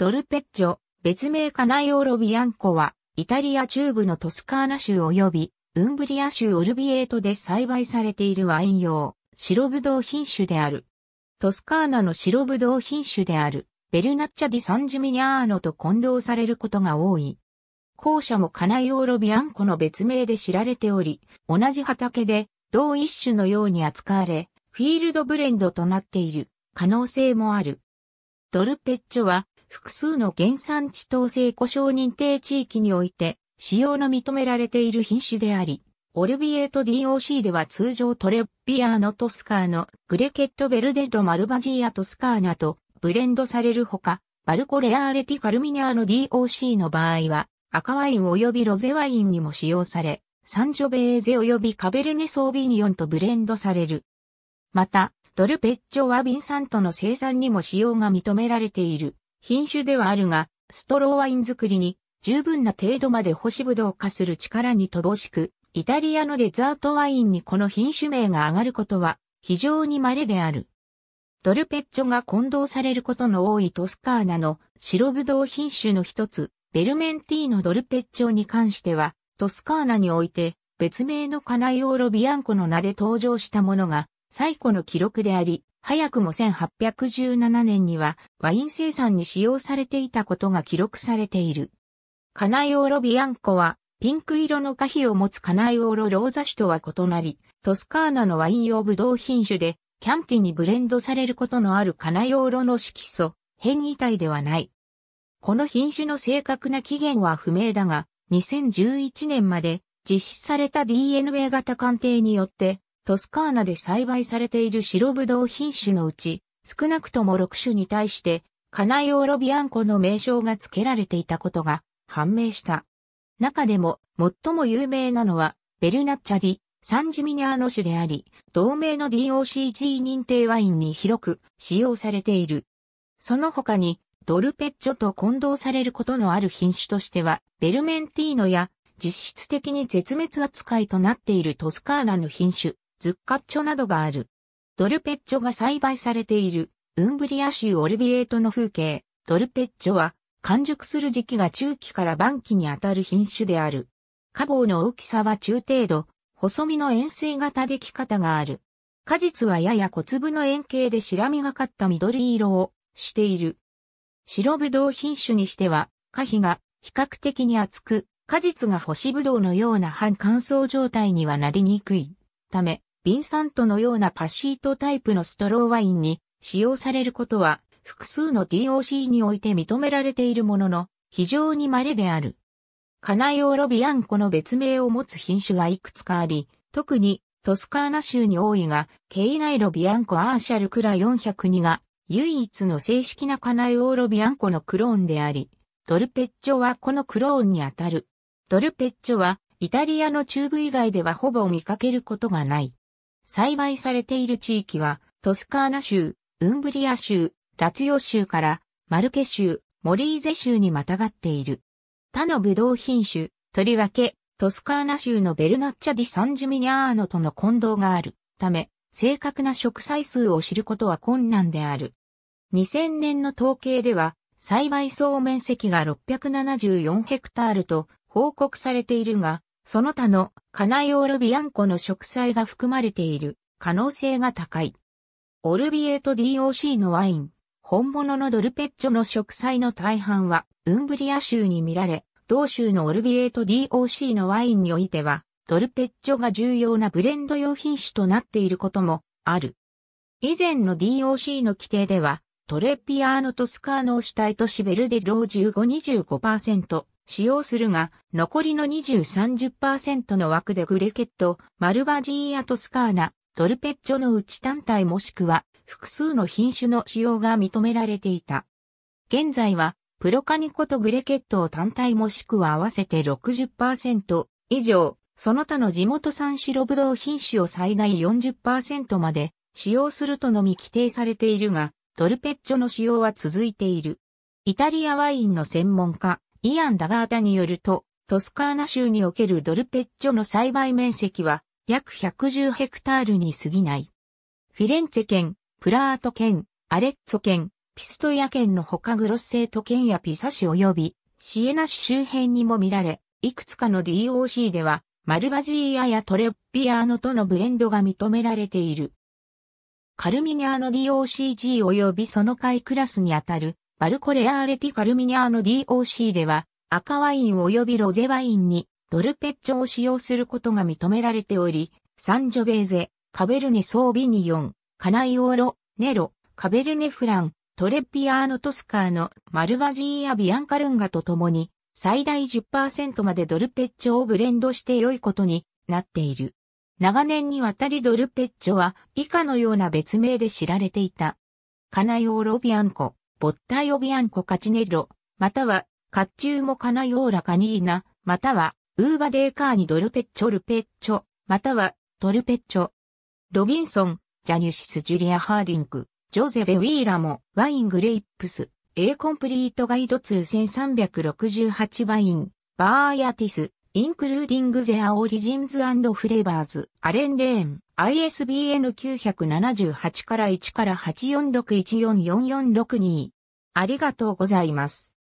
ドルペッジョ、別名カナイオロビアンコは、イタリア中部のトスカーナ州及び、ウンブリア州オルビエートで栽培されているワイン用、白ぶどう品種である。トスカーナの白ぶどう品種である、ベルナッチャ・ディ・サンジミニャーノと混同されることが多い。後者もカナイオロビアンコの別名で知られており、同じ畑で、同一種のように扱われ、フィールドブレンドとなっている可能性もある。ドルペッチョは複数の原産地統制故障認定地域において、使用の認められている品種であり、オルビエート DOC では通常トレッピアーノ・トスカーノ、グレケット・ベルデッロ・マルバジーア・トスカーナとブレンドされるほか、バルコレアーレティ・カルミニアーノ DOC の場合は、赤ワイン及びロゼワインにも使用され、サンジョベーゼ及びカベルネ・ソービニオンとブレンドされる。また、ドルペッチョはビンサントの生産にも使用が認められている。品種ではあるが、ストローワイン作りに十分な程度まで干しぶどう化する力に乏しく、イタリアのデザートワインにこの品種名が上がることは非常に稀である。ドルペッチョが混同されることの多いトスカーナの白ぶどう品種の一つ、ベルメンティーノドルペッチョに関しては、トスカーナにおいて別名のカナイオーロビアンコの名で登場したものが最古の記録であり、早くも1817年にはワイン生産に使用されていたことが記録されている。カナイオーロビアンコはピンク色の花皮を持つカナイオーロローザ種とは異なり、トスカーナのワイン用ブドウ品種で、キャンティにブレンドされることのあるカナイオーロの色素、変異体ではない。この品種の正確な起源は不明だが、2011年まで実施された DNA 型鑑定によってトスカーナで栽培されている白ぶどう品種のうち、少なくとも6種に対して、カナイオロビアンコの名称が付けられていたことが判明した。中でも最も有名なのは、ベルナッチャディ、サンジミニアーノ種であり、同名の DOCG 認定ワインに広く使用されている。その他に、ドルペッチョと混同されることのある品種としては、ベルメンティーノや実質的に絶滅扱いとなっているトスカーナの品種、ズッカッチョなどがある。ドルペッチョが栽培されている、ウンブリア州オルビエートの風景、ドルペッチョは、完熟する時期が中期から晩期にあたる品種である。花房の大きさは中程度、細身の円錐型でき方がある。果実はやや小粒の円形で白みがかった緑色をしている。白ぶどう品種にしては、果皮が比較的に厚く、果実が干しぶどうのような半乾燥状態にはなりにくいため、ビンサントのようなパシートタイプのストローワインに使用されることは複数の DOC において認められているものの非常に稀である。カナヨーロビアンコの別名を持つ品種がいくつかあり、特にトスカーナ州に多いが、ケイナイロビアンコアーシャルクラ402が唯一の正式なカナヨーロビアンコのクローンであり、ドルペッチョはこのクローンにあたる。ドルペッチョはイタリアの中部以外ではほぼ見かけることがない。栽培されている地域は、トスカーナ州、ウンブリア州、ラツヨ州から、マルケ州、モリーゼ州にまたがっている。他のブドウ品種、とりわけ、トスカーナ州のベルナッチャ・ディ・サンジミニャーノとの混同があるため、正確な植栽数を知ることは困難である。2000年の統計では、栽培総面積が674ヘクタールと報告されているが、その他のカナイオルビアンコの植栽が含まれている可能性が高い。オルビエート DOC のワイン、本物のドルペッチョの植栽の大半はウンブリア州に見られ、同州のオルビエート DOC のワインにおいては、ドルペッチョが重要なブレンド用品種となっていることもある。以前の DOC の規定では、トレピアーノ・トスカーノを主体としベルデロー15-25%使用するが、残りの20-30%の枠でグレケット、マルバジーアトスカーナ、ドルペッチョのうち単体もしくは複数の品種の使用が認められていた。現在は、プロカニコとグレケットを単体もしくは合わせて60%以上、その他の地元産白ブドウ品種を最大40%まで使用するとのみ規定されているが、ドルペッチョの使用は続いている。イタリアワインの専門家、イアン・ダガータによると、トスカーナ州におけるドルペッチョの栽培面積は約110ヘクタールに過ぎない。フィレンツェ県、プラート県、アレッツォ県、ピストヤ県のほかグロッセート県やピサ市及びシエナ市周辺にも見られ、いくつかの DOC ではマルバジーアやトレッピアーノとのブレンドが認められている。カルミニアの DOCG 及びその下位クラスにあたるバルコレアーレティカルミニアーノ DOC では、赤ワイン及びロゼワインにドルペッチョを使用することが認められており、サンジョベーゼ、カベルネ・ソービニヨン、カナイオーロ、ネロ、カベルネ・フラン、トレッピアーノ・トスカーのマルバジーやビアンカルンガと共に、最大10%までドルペッチョをブレンドして良いことになっている。長年にわたりドルペッチョは以下のような別名で知られていた。カナイオーロビアンコ。ボッタイオビアンコカチネロ、または、カッチューモカナヨーラカニーナ、または、ウーバデーカーニドルペッチョルペッチョ、または、トルペッチョ。ロビンソン、ジャニュシス・ジュリア・ハーディング、ジョゼベ・ウィーラモ、ワイン・グレイプス、A コンプリートガイド2368ワイン、バーアティス、インクルーディング・ゼア・オリジンズ・フレーバーズ、アレン・レーン。ISBN 978から1から846144462。ありがとうございます。